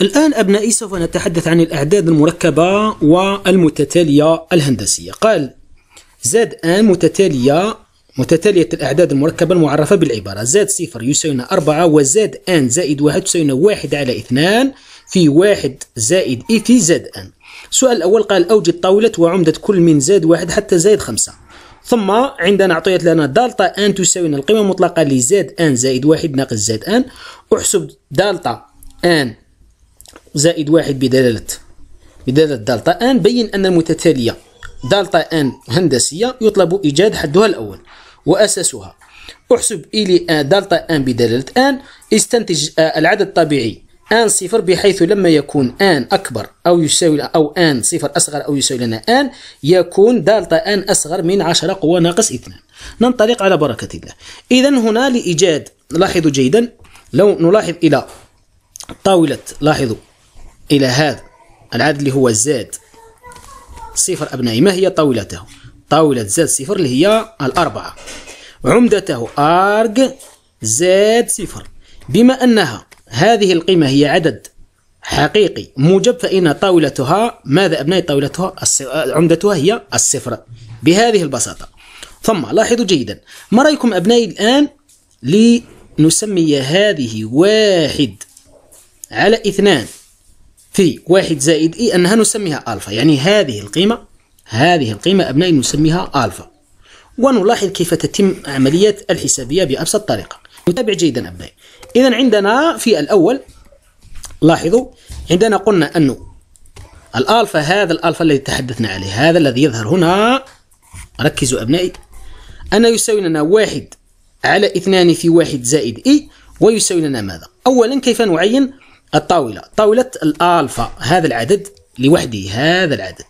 الآن أبنائي سوف نتحدث عن الأعداد المركبة والمتتالية الهندسية قال زاد أن متتالية متتالية الأعداد المركبة المعرفة بالعبارة زاد صفر يساوينا أربعة وزاد أن زائد واحد يساوينا واحد على اثنان في واحد زائد إي في زاد أن السؤال الأول قال أوجد طاولة وعمدة كل من زاد واحد حتى زائد خمسة ثم عندنا أعطيت لنا دالتا أن تساوينا القيمة المطلقة لزاد أن زائد واحد ناقص زاد أن أحسب دالتا أن زائد واحد بدلالة بدلالة دالتا ان بين أن المتتالية دالتا ان هندسية يطلب إيجاد حدها الأول وأساسها احسب إلي دالتا ان بدلالة ان استنتج العدد الطبيعي ان صفر بحيث لما يكون ان أكبر أو يساوي أو ان صفر أصغر أو يساوي لنا ان يكون دالتا ان أصغر من 10 قوة ناقص 2 ننطلق على بركة الله إذا هنا لإيجاد لاحظوا جيدا لو نلاحظ إلى طاولة لاحظوا إلى هذا العدد اللي هو زاد صفر أبنائي ما هي طاولته؟ طاولة زاد صفر اللي هي الأربعة عمدته أرج زاد صفر بما أنها هذه القيمة هي عدد حقيقي موجب فإن طاولتها ماذا أبنائي طاولتها عمدتها هي الصفر بهذه البساطة ثم لاحظوا جيدا ما رأيكم أبنائي الآن لنسمي هذه واحد على اثنان في واحد زائد إي أنها نسميها ألفا يعني هذه القيمة هذه القيمة أبنائي نسميها ألفا ونلاحظ كيف تتم عملية الحسابية بأبسط طريقة نتابع جيدا أبنائي إذا عندنا في الأول لاحظوا عندنا قلنا أنه الألفا هذا الألفا الذي تحدثنا عليه هذا الذي يظهر هنا ركزوا أبنائي ان يساوي لنا واحد على اثنان في واحد زائد إي ويساوي لنا ماذا؟ أولا كيف نعين الطاولة طاولة الألفا هذا العدد لوحده هذا العدد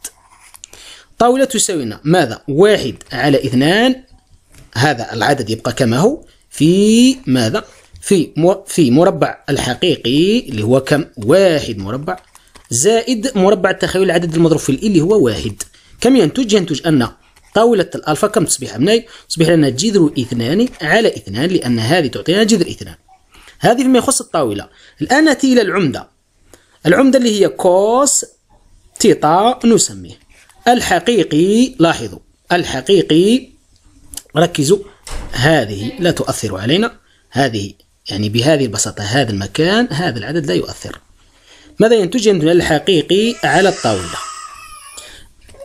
طاولة تساوينا ماذا واحد على اثنان هذا العدد يبقى كما هو في ماذا في في مربع الحقيقي اللي هو كم واحد مربع زائد مربع التخيل العدد المضروب في الإي e اللي هو واحد كم ينتج ينتج أن طاولة الألفا كم تصبح أبنائي تصبح لنا جذر اثنان على اثنان لأن هذه تعطينا جذر اثنان هذه فيما يخص الطاولة الآن نأتي إلى العمدة العمدة اللي هي كوس تيتا نسميه الحقيقي لاحظوا الحقيقي ركزوا هذه لا تؤثر علينا هذه يعني بهذه البساطة هذا المكان هذا العدد لا يؤثر ماذا ينتج عندنا الحقيقي على الطاولة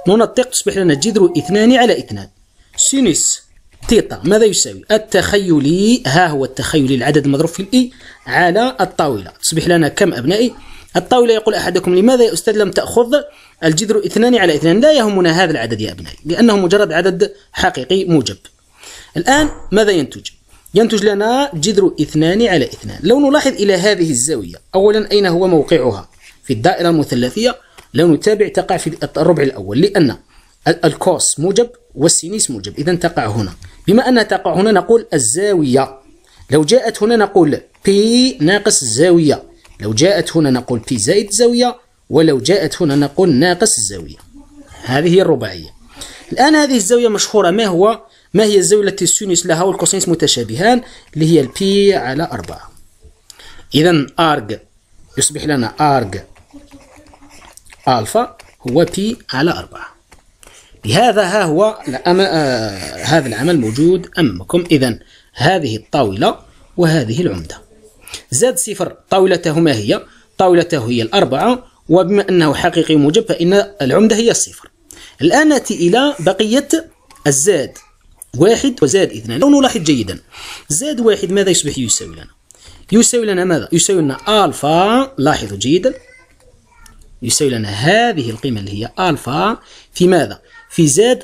ننطق تصبح لنا جذر اثنان على اثنان سينس تيتا ماذا يساوي التخيلي ها هو التخيلي العدد المضروب في الإي على الطاولة تصبح لنا كم أبنائي الطاولة يقول أحدكم لماذا يا أستاذ لم تأخذ الجذر اثنان على اثنان لا يهمنا هذا العدد يا أبنائي لأنه مجرد عدد حقيقي موجب الآن ماذا ينتج؟ ينتج لنا جذر اثنان على اثنان لو نلاحظ إلى هذه الزاوية أولا أين هو موقعها؟ في الدائرة المثلثية لو نتابع تقع في الربع الأول لأن الكوس موجب والسينيس موجب إذا تقع هنا بما أنها تقع هنا نقول الزاوية لو جاءت هنا نقول بي ناقص الزاوية لو جاءت هنا نقول بي زائد الزاوية ولو جاءت هنا نقول ناقص الزاوية هذه هي الرباعية الآن هذه الزاوية مشهورة ما هو ما هي الزاوية التي السينوس لها والكوسينوس متشابهان اللي هي البي على أربعة إذا أرج يصبح لنا أرج ألفا هو بي على أربعة لهذا ها هو أم... آه... هذا العمل موجود أمامكم إذا هذه الطاولة وهذه العمدة زاد صفر طاولته ما هي طاولته هي الأربعة وبما أنه حقيقي موجب فإن العمدة هي الصفر الآن نأتي إلى بقية الزاد واحد وزاد اثنان لو نلاحظ جيدا زاد واحد ماذا يصبح يساوي لنا يساوي لنا ماذا يساوي لنا ألفا لاحظوا جيدا يساوي لنا هذه القيمة اللي هي ألفا في ماذا في زاد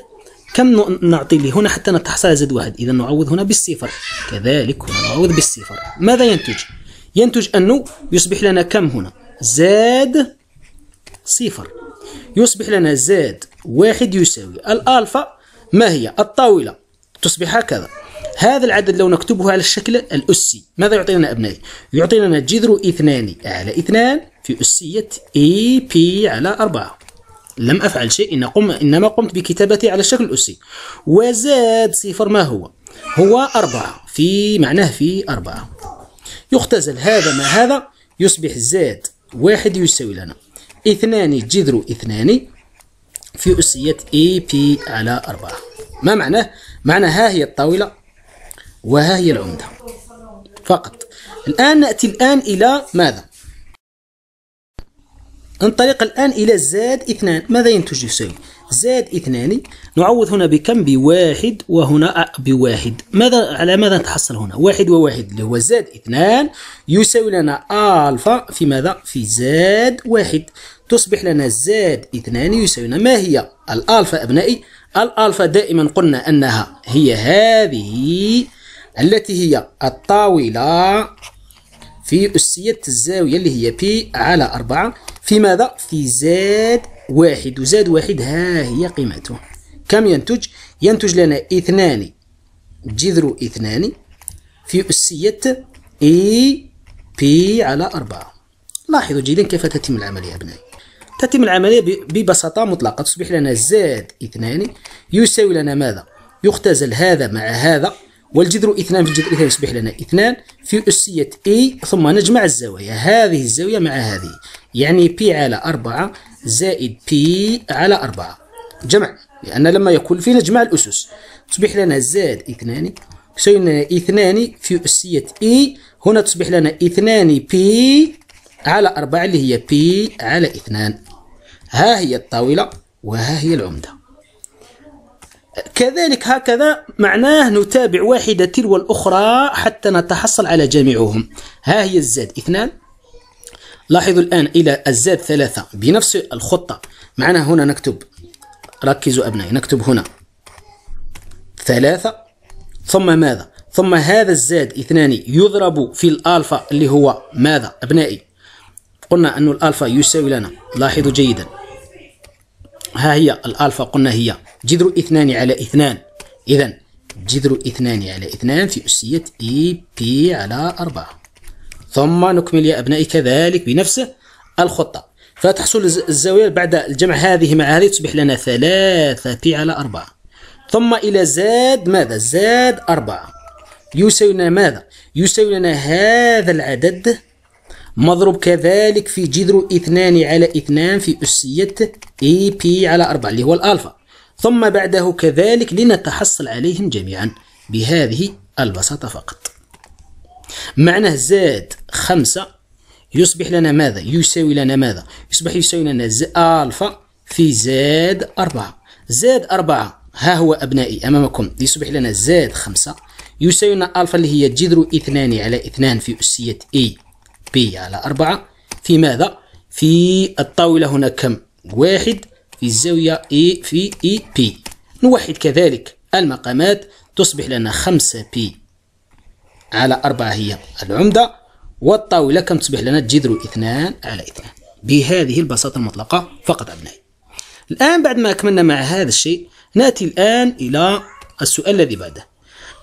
كم نعطي لي هنا حتى نتحصل على زد واحد إذا نعوض هنا بالصفر كذلك هنا نعوض بالصفر ماذا ينتج؟ ينتج أنه يصبح لنا كم هنا؟ زاد صفر يصبح لنا زاد واحد يساوي الألفا ما هي؟ الطاولة تصبح هكذا هذا العدد لو نكتبه على الشكل الأسي ماذا يعطي لنا أبنائي؟ يعطي لنا جذر اثنان على اثنان في أسية اي بي على أربعة لم أفعل شيء إن قم إنما قمت بكتابته على الشكل الأسي وزاد صفر ما هو هو أربعة في معناه في أربعة يختزل هذا مع هذا يصبح زاد واحد يساوي لنا اثنان جذر اثنان في أسية اي بي على أربعة ما معناه؟ معنى ها هي الطاولة وها هي العمدة فقط الآن نأتي الآن إلى ماذا؟ ننطلق الآن إلى زاد اثنان ماذا ينتج يساوي زاد اثنان نعوض هنا بكم بواحد وهنا بواحد ماذا على ماذا نتحصل هنا واحد وواحد اللي هو زاد اثنان يساوي لنا ألفا في ماذا في زاد واحد تصبح لنا زاد اثنان يساوي لنا ما هي الألفا أبنائي الألفا دائما قلنا أنها هي هذه التي هي الطاولة في أسية الزاوية اللي هي بي على أربعة في ماذا؟ في زاد واحد وزاد واحد ها هي قيمته كم ينتج؟ ينتج لنا اثنان جذر اثنان في أسية اي بي على أربعة لاحظوا جيدا كيف تتم العملية أبنائي تتم العملية ببساطة مطلقة تصبح لنا زاد اثنان يساوي لنا ماذا؟ يختزل هذا مع هذا والجذر اثنان في الجذر اثنان يصبح لنا اثنان في أسية اي ثم نجمع الزوايا هذه الزاوية مع هذه يعني بي على اربعة زائد بي على اربعة جمع لأن لما يكون في نجمع الأسس تصبح لنا زائد اثنان يساوي لنا اثنان في أسية اي e. هنا تصبح لنا اثنان بي على اربعة اللي هي بي على اثنان ها هي الطاولة وها هي العمدة كذلك هكذا معناه نتابع واحدة تلو الأخرى حتى نتحصل على جميعهم ها هي الزاد اثنان لاحظوا الآن إلى الزاد ثلاثة بنفس الخطة معنا هنا نكتب ركزوا أبنائي نكتب هنا ثلاثة ثم ماذا ثم هذا الزاد اثنان يضرب في الألفا اللي هو ماذا أبنائي قلنا أن الألفا يساوي لنا لاحظوا جيداً ها هي الألفا قلنا هي جذر اثنان على اثنان إذا جذر اثنان على اثنان في أسية إي بي على أربعة ثم نكمل يا أبنائي كذلك بنفس الخطة فتحصل الزاوية بعد الجمع هذه مع هذه تصبح لنا ثلاثة بي على أربعة ثم إلى زاد ماذا؟ زاد أربعة يساوي لنا ماذا؟ يساوي لنا هذا العدد مضروب كذلك في جذر اثنان على اثنان في أسية اي بي على أربعة اللي هو الألفا ثم بعده كذلك لنتحصل عليهم جميعا بهذه البساطة فقط معناه زاد خمسة يصبح لنا ماذا؟ يساوي لنا ماذا؟ يصبح يساوي لنا ألفا في زاد أربعة زاد أربعة ها هو أبنائي أمامكم يصبح لنا زاد خمسة يساوي لنا ألفا اللي هي جذر اثنان على اثنان في أسية اي بي على أربعة في ماذا؟ في الطاولة هنا كم؟ واحد في الزاوية إي في إي e، بي نوحد كذلك المقامات تصبح لنا خمسة بي على أربعة هي العمدة والطاولة كم تصبح لنا الجذر اثنان على اثنان بهذه البساطة المطلقة فقط أبنائي الآن بعد ما أكملنا مع هذا الشيء نأتي الآن إلى السؤال الذي بعده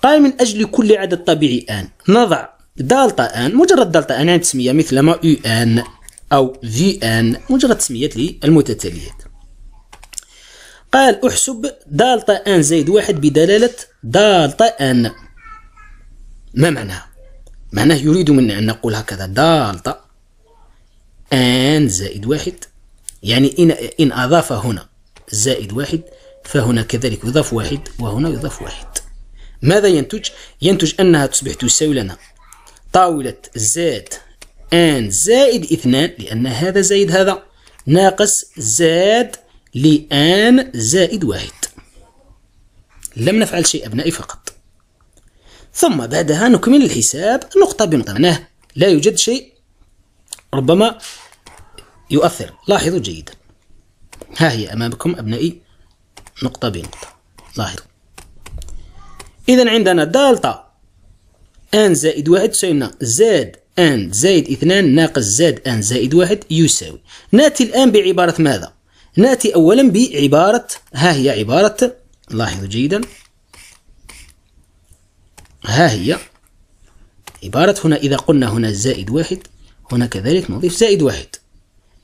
قال من أجل كل عدد طبيعي آن نضع دالتا ان مجرد دالتا ان يعني تسمية مثلما يو ان أو في ان مجرد تسميات للمتتاليات قال احسب دالتا ان زائد واحد بدلالة دالتا ان ما معناها؟ معناه يريد منا أن نقول هكذا دالتا ان زائد واحد يعني إن, إن أضاف هنا زائد واحد فهنا كذلك يضاف واحد وهنا يضاف واحد ماذا ينتج؟ ينتج أنها تصبح تساوي لنا طاولة زاد ان زائد اثنان لأن هذا زائد هذا ناقص زاد لان زائد واحد لم نفعل شيء أبنائي فقط ثم بعدها نكمل الحساب نقطة بنقطة معناه لا يوجد شيء ربما يؤثر لاحظوا جيدا ها هي أمامكم أبنائي نقطة بنقطة لاحظوا إذا عندنا دالتا ان زائد واحد تساوي زاد ان زائد اثنان ناقص زاد ان زائد واحد يساوي ناتي الآن بعبارة ماذا؟ ناتي أولا بعبارة ها هي عبارة لاحظوا جيدا ها هي عبارة هنا إذا قلنا هنا زائد واحد هنا كذلك نضيف زائد واحد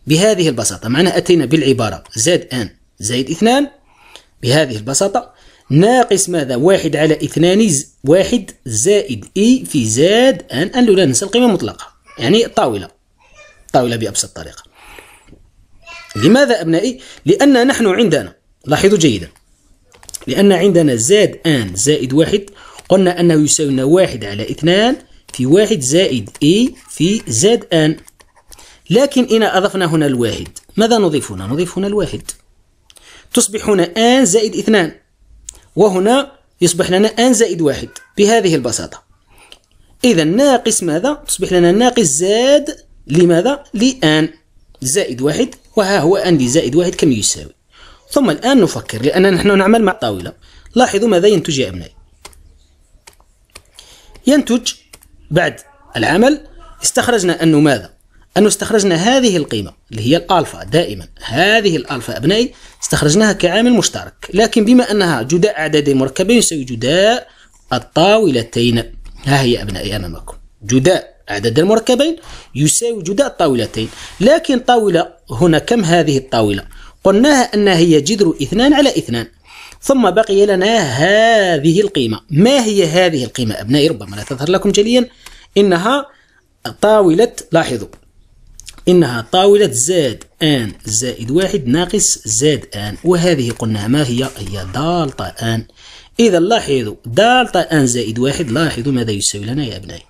بهذه البساطة معنا أتينا بالعبارة زاد ان زائد اثنان بهذه البساطة ناقص ماذا واحد على اثنان واحد زائد اي في زاد ان ان لولا ننسى القيمة المطلقة يعني طاولة طاولة بأبسط طريقة لماذا أبنائي لأن نحن عندنا لاحظوا جيدا لأن عندنا زاد ان زائد واحد قلنا أنه يساوي واحد على اثنان في واحد زائد اي في زاد ان لكن إن أضفنا هنا الواحد ماذا نضيف هنا نضيف هنا الواحد تصبح هنا ان زائد اثنان وهنا يصبح لنا ان زائد واحد بهذه البساطة إذا ناقص ماذا؟ تصبح لنا ناقص زاد لماذا؟ لآن زائد واحد وها هو أن زائد واحد كم يساوي ثم الآن نفكر لأننا نحن نعمل مع طاولة لاحظوا ماذا ينتج يا أبنائي ينتج بعد العمل استخرجنا أنه ماذا أنه استخرجنا هذه القيمة اللي هي الألفا دائما هذه الألفا أبنائي استخرجناها كعامل مشترك لكن بما أنها جداء أعدادين مركبين يساوي جداء الطاولتين ها هي أبنائي أمامكم جداء عدد المركبين يساوي جداء الطاولتين لكن طاولة هنا كم هذه الطاولة قلناها أنها هي جذر اثنان على اثنان ثم بقي لنا هذه القيمة ما هي هذه القيمة أبنائي ربما لا تظهر لكم جليا إنها طاولة لاحظوا إنها طاولة زاد آن زائد واحد ناقص زاد آن وهذه قلنا ما هي هي دالتا آن إذا لاحظوا دالتا آن زائد واحد لاحظوا ماذا يساوي لنا يا أبنائي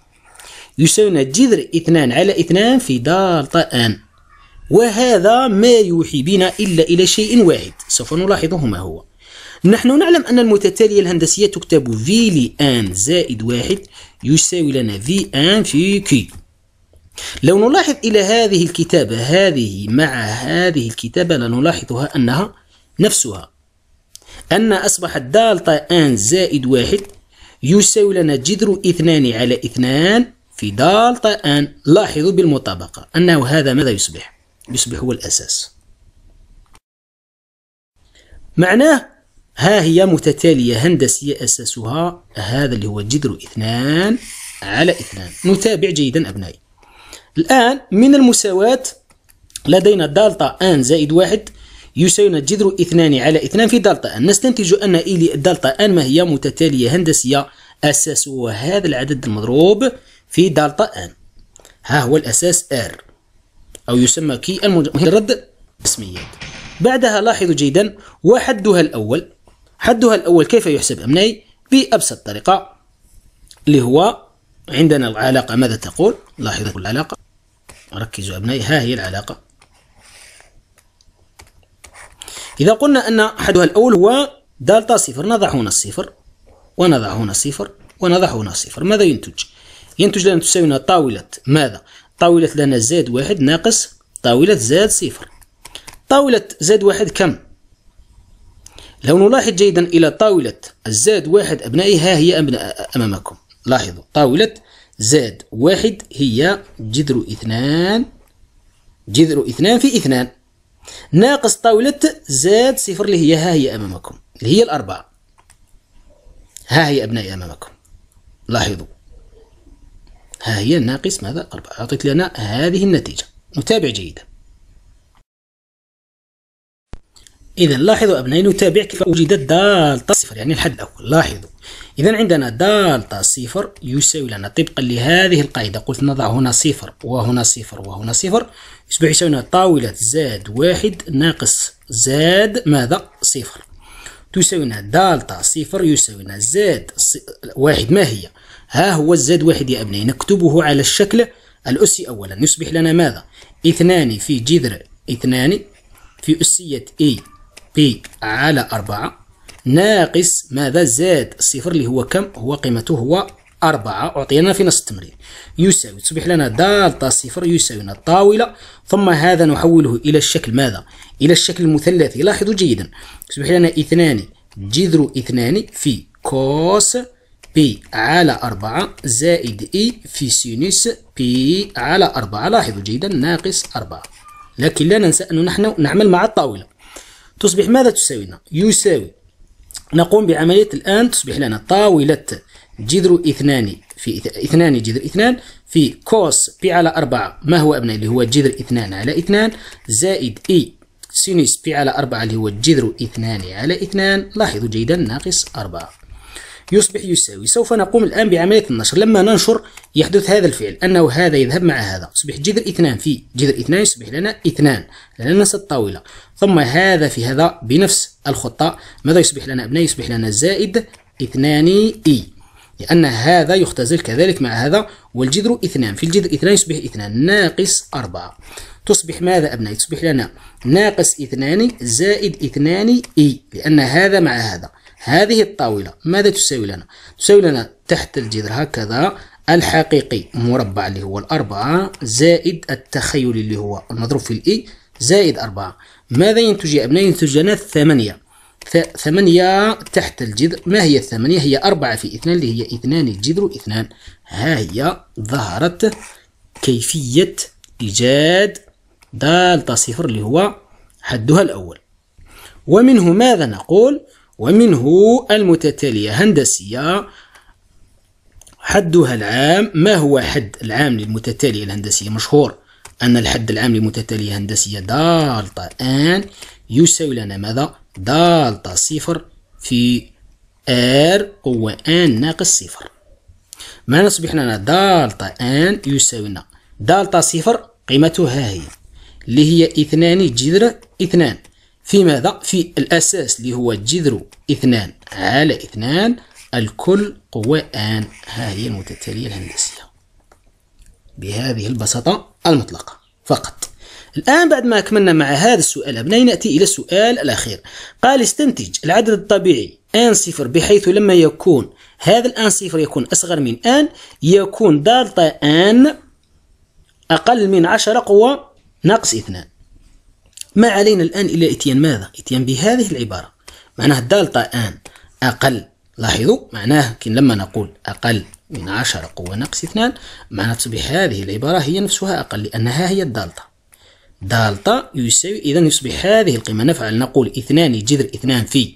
يساوي لنا جذر اثنان على اثنان في دالتا آن وهذا ما يوحي بنا إلا إلى شيء واحد سوف نلاحظه ما هو نحن نعلم أن المتتالية الهندسية تكتب في لي آن زائد واحد يساوي لنا في آن في كي لو نلاحظ إلى هذه الكتابة هذه مع هذه الكتابة لنلاحظها أنها نفسها أن أصبحت دالتا أن زائد واحد يساوي لنا جذر اثنان على اثنان في دالتا أن لاحظوا بالمطابقة أنه هذا ماذا يصبح؟ يصبح هو الأساس معناه ها هي متتالية هندسية أساسها هذا اللي هو جذر اثنان على اثنان نتابع جيدا أبنائي الآن من المساواة لدينا دالتا ان زائد واحد يساوينا جذر اثنان على اثنان في دالتا ان نستنتج أن إلي دالتا ان ما هي متتالية هندسية أساس هو هذا العدد المضروب في دالتا ان ها هو الأساس ار أو يسمى كي المجرد اسميات بعدها لاحظوا جيدا وحدها الأول حدها الأول كيف يحسب أمني بأبسط طريقة اللي هو عندنا العلاقة ماذا تقول لاحظوا العلاقة ركزوا أبنائي ها هي العلاقة إذا قلنا أن أحدها الأول هو دالتا صفر نضع هنا الصفر ونضع هنا الصفر ونضع هنا الصفر ماذا ينتج؟ ينتج لنا تساوينا طاولة ماذا؟ طاولة لنا زائد واحد ناقص طاولة زائد صفر طاولة زائد واحد كم؟ لو نلاحظ جيدا إلى طاولة الزائد واحد أبنائي ها هي أمامكم لاحظوا طاولة زائد واحد هي جذر اثنان جذر اثنان في اثنان ناقص طاولة زائد صفر اللي هي ها هي أمامكم اللي هي الأربعة ها هي أبنائي أمامكم لاحظوا ها هي ناقص ماذا أربعة أعطيت لنا هذه النتيجة نتابع جيدا إذا لاحظوا أبنائي نتابع كيف وجدت دالتا صفر يعني الحد الأول لاحظوا إذا عندنا دالتا صفر يساوي لنا طبقا لهذه القاعدة قلت نضع هنا صفر وهنا صفر وهنا صفر يصبح يساوي لنا طاولة زاد واحد ناقص زاد ماذا صفر تساوي لنا دالتا صفر يساوي لنا زاد واحد ما هي ها هو الزاد واحد يا أبنائي نكتبه على الشكل الأسي أولا يصبح لنا ماذا اثنان في جذر اثنان في أسية إي بي على 4 ناقص ماذا زاد الصفر اللي هو كم هو قيمته هو 4 أعطينا في نص التمرين يساوي تصبح لنا دالتا صفر يساوينا الطاولة ثم هذا نحوله إلى الشكل ماذا إلى الشكل المثلثي لاحظوا جيدا تصبح لنا اثنان جذر اثنان في كوس بي على 4 زائد اي e في سينوس بي على 4 لاحظوا جيدا ناقص 4 لكن لا ننسى أنه نحن نعمل مع الطاولة تصبح ماذا تساوي لنا يساوي نقوم بعملية الآن تصبح لنا طاولة جذر اثنان في اثنان جذر اثنان في كوس بي على أربعة ما هو أبناء اللي هو جذر اثنان على اثنان زائد إي سينوس بي على أربعة اللي هو جذر اثنان على اثنان لاحظوا جيدا ناقص أربعة يصبح يساوي سوف نقوم الآن بعملية النشر لما ننشر يحدث هذا الفعل أنه هذا يذهب مع هذا يصبح جذر اثنان في جذر اثنان يصبح لنا اثنان لأننا ننسى الطاولة ثم هذا في هذا بنفس الخطة ماذا يصبح لنا أبناء يصبح لنا زائد اثنان إي لأن هذا يختزل كذلك مع هذا والجذر اثنان في الجذر اثنان يصبح اثنان ناقص أربعة تصبح ماذا أبنائي تصبح لنا ناقص اثنان زائد اثنان إي لأن هذا مع هذا هذه الطاولة ماذا تساوي لنا؟ تساوي لنا تحت الجذر هكذا الحقيقي مربع اللي هو الأربعة زائد التخيلي اللي هو المضروب في الإي e زائد أربعة ماذا ينتج يا أبناء؟ ينتج لنا ثمانية ثمانية تحت الجذر ما هي الثمانية؟ هي أربعة في اثنان اللي هي اثنان الجذر اثنان ها هي ظهرت كيفية إيجاد دالتا صفر اللي هو حدها الأول ومنه ماذا نقول؟ ومنه المتتالية هندسية حدها العام ما هو حد العام للمتتالية الهندسية مشهور أن الحد العام للمتتالية الهندسية دالتا ان يساوي لنا ماذا دالتا صفر في ار قوة ان ناقص صفر ما نصبح لنا دالتا ان يساوي لنا دالتا صفر قيمتها هي اللي هي اثنان جذر اثنان في ماذا؟ في الأساس اللي هو جذر اثنان على اثنان الكل ها هذه المتتالية الهندسية بهذه البساطة المطلقة فقط الآن بعد ما أكملنا مع هذا السؤال أبنائي نأتي إلى السؤال الأخير قال استنتج العدد الطبيعي ان صفر بحيث لما يكون هذا الان صفر يكون أصغر من ان يكون دالتا ان أقل من عشرة قوة ناقص اثنان ما علينا الآن إلا إتيان ماذا؟ إتيان بهذه العبارة معناه الدالتا آن أقل لاحظوا معناه كن لما نقول أقل من عشرة قوة ناقص اثنان معناه تصبح هذه العبارة هي نفسها أقل لأنها هي الدالتا دالتا يساوي إذا يصبح هذه القيمة نفعل نقول اثنان جذر اثنان في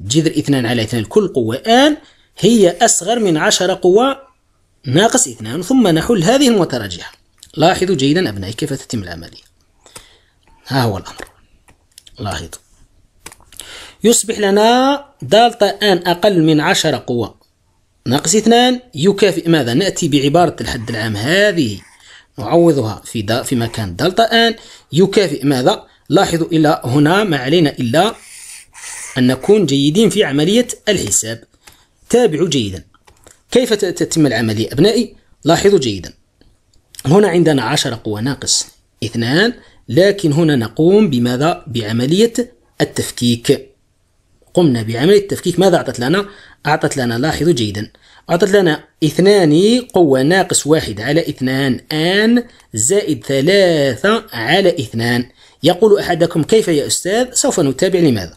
جذر اثنان على اثنان كل قوة آن هي أصغر من عشرة قوة ناقص اثنان ثم نحل هذه المتراجعة لاحظوا جيدا أبنائي كيف تتم العملية ها هو الأمر لاحظ يصبح لنا دالتا ان أقل من 10 قوى ناقص 2 يكافئ ماذا نأتي بعبارة الحد العام هذه نعوضها في دا في مكان دالتا ان يكافئ ماذا لاحظوا إلى هنا ما علينا إلا أن نكون جيدين في عملية الحساب تابعوا جيدا كيف تتم العملية أبنائي لاحظوا جيدا هنا عندنا 10 قوى ناقص 2 لكن هنا نقوم بماذا بعملية التفكيك قمنا بعملية التفكيك ماذا أعطت لنا أعطت لنا لاحظوا جيدا أعطت لنا اثنان قوة ناقص واحد على اثنان آن زائد ثلاثة على اثنان يقول أحدكم كيف يا أستاذ سوف نتابع لماذا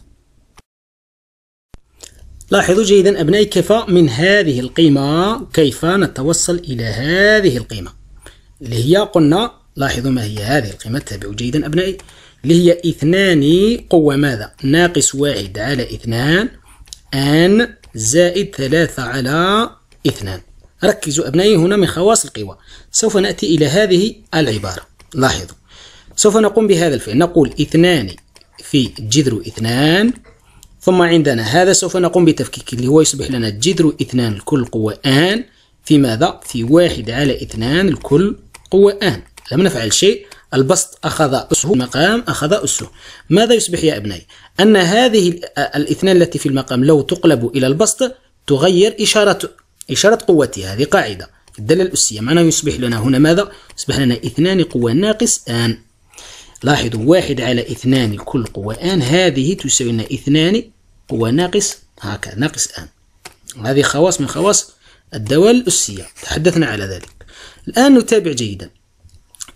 لاحظوا جيدا أبنائي كيف من هذه القيمة كيف نتوصل إلى هذه القيمة اللي هي قلنا لاحظوا ما هي هذه القيمة تابعوا جيدا أبنائي اللي هي اثنان قوة ماذا ناقص واحد على اثنان أن زائد ثلاثة على اثنان ركزوا أبنائي هنا من خواص القوى سوف نأتي إلى هذه العبارة لاحظوا سوف نقوم بهذا الفعل نقول اثنان في جذر اثنان ثم عندنا هذا سوف نقوم بتفكيك اللي هو يصبح لنا جذر اثنان الكل قوة آن في ماذا؟ في واحد على اثنان الكل قوة آن لم نفعل شيء البسط أخذ أسه المقام أخذ أسه ماذا يصبح يا ابني أن هذه آه، الاثنان التي في المقام لو تقلب إلى البسط تغير إشارة إشارة قوتها هذه قاعدة في الدالة الأسية معنى يصبح لنا هنا ماذا يصبح لنا اثنان قوى ناقص آن لاحظوا واحد على اثنان كل قوة آن هذه تساوي لنا اثنان قوة ناقص هكذا ناقص آن هذه خواص من خواص الدوال الأسية تحدثنا على ذلك الآن نتابع جيدا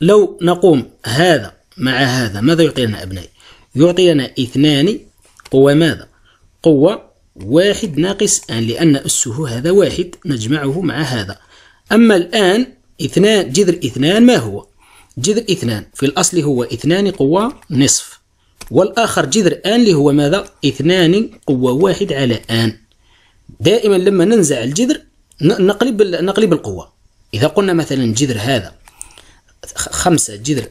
لو نقوم هذا مع هذا ماذا يعطينا أبنائي يعطينا اثنان قوة ماذا قوة واحد ناقص ان لأن أسه هذا واحد نجمعه مع هذا أما الآن اثنان جذر اثنان ما هو جذر اثنان في الأصل هو اثنان قوة نصف والآخر جذر آن اللي هو ماذا اثنان قوة واحد على آن دائما لما ننزع الجذر نقلب نقلب القوة إذا قلنا مثلا جذر هذا خمسة جذر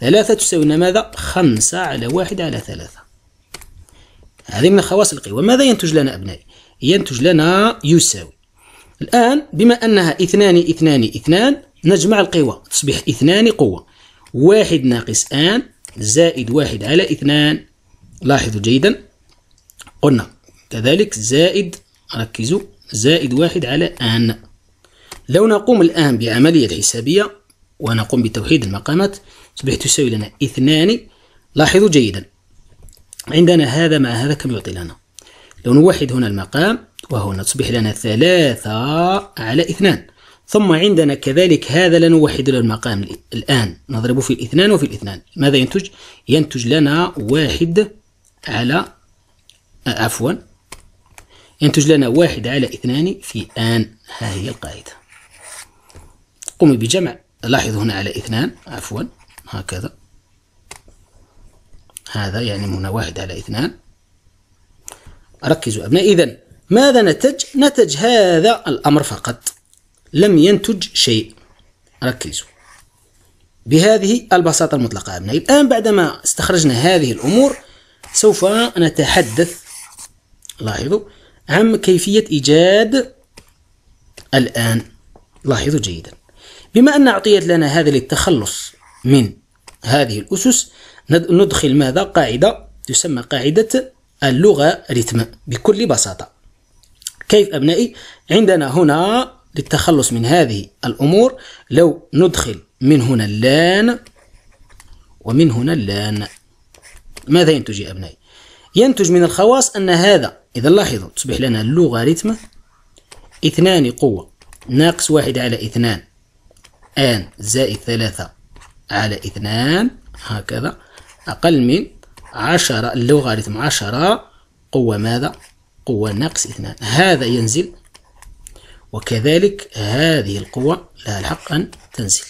ثلاثة تساوينا ماذا؟ خمسة على واحد على ثلاثة هذه من خواص القوى ماذا ينتج لنا أبنائي؟ ينتج لنا يساوي الآن بما أنها اثنان اثنان اثنان نجمع القوى تصبح اثنان قوة واحد ناقص آن زائد واحد على اثنان لاحظوا جيدا قلنا كذلك زائد ركزوا زائد واحد على آن لو نقوم الآن بعملية حسابية ونقوم بتوحيد المقامات تصبح تساوي لنا اثنان لاحظوا جيدا عندنا هذا مع هذا كم يعطي لنا لو نوحد هنا المقام وهنا تصبح لنا ثلاثة على اثنان ثم عندنا كذلك هذا لا نوحد له المقام الآن نضرب في الاثنان وفي الاثنان ماذا ينتج؟ ينتج لنا واحد على آه، عفوا ينتج لنا واحد على اثنان في آن ها هي القاعدة قومي بجمع لاحظ هنا على اثنان عفوا هكذا هذا يعني هنا واحد على اثنان ركزوا أبناء إذا ماذا نتج؟ نتج هذا الأمر فقط لم ينتج شيء ركزوا بهذه البساطة المطلقة أبنائي الآن بعدما استخرجنا هذه الأمور سوف نتحدث لاحظوا عن كيفية إيجاد الآن لاحظوا جيدا بما أن أعطيت لنا هذا للتخلص من هذه الأسس ندخل ماذا قاعدة تسمى قاعدة اللغة رتم بكل بساطة كيف أبنائي عندنا هنا للتخلص من هذه الأمور لو ندخل من هنا اللان ومن هنا اللان ماذا ينتج يا أبنائي ينتج من الخواص أن هذا إذا لاحظوا تصبح لنا اللوغاريتم اثنان قوة ناقص واحد على اثنان آن زائد ثلاثة على اثنان هكذا أقل من عشرة اللوغاريتم عشرة قوة ماذا؟ قوة ناقص اثنان هذا ينزل وكذلك هذه القوة لها الحق أن تنزل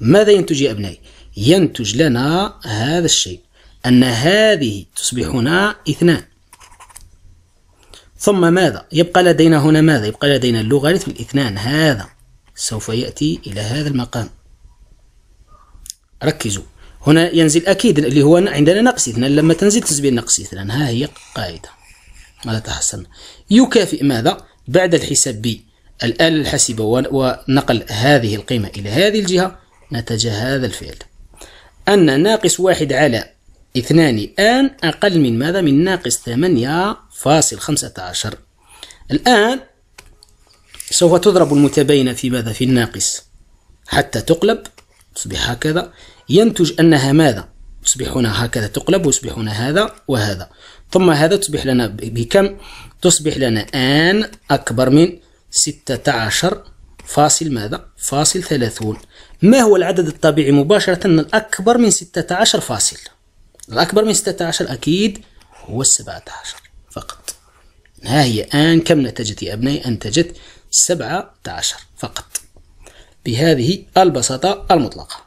ماذا ينتج يا أبنائي؟ ينتج لنا هذا الشيء أن هذه تصبح هنا اثنان ثم ماذا؟ يبقى لدينا هنا ماذا؟ يبقى لدينا اللوغاريتم الاثنان هذا سوف يأتي إلى هذا المقام ركزوا هنا ينزل أكيد اللي هو عندنا نقص اثنان لما تنزل تزبير نقص اثنان ها هي قاعدة ماذا تحصل يكافئ ماذا بعد الحساب ب الآلة الحاسبة ونقل هذه القيمة إلى هذه الجهة نتج هذا الفعل أن ناقص واحد على اثنان آن أقل من ماذا من ناقص ثمانية فاصل خمسة عشر الآن سوف تضرب المتباينة في ماذا في الناقص حتى تقلب تصبح هكذا ينتج أنها ماذا تصبح هنا هكذا تقلب ويصبح هنا هذا وهذا ثم هذا تصبح لنا بكم تصبح لنا آن أكبر من 16 فاصل ماذا فاصل 30 ما هو العدد الطبيعي مباشرة الأكبر من 16 فاصل الأكبر من 16 أكيد هو السبعة 17 فقط ها هي آن كم نتجت يا أبنائي أنتجت سبعة عشر فقط بهذه البساطة المطلقة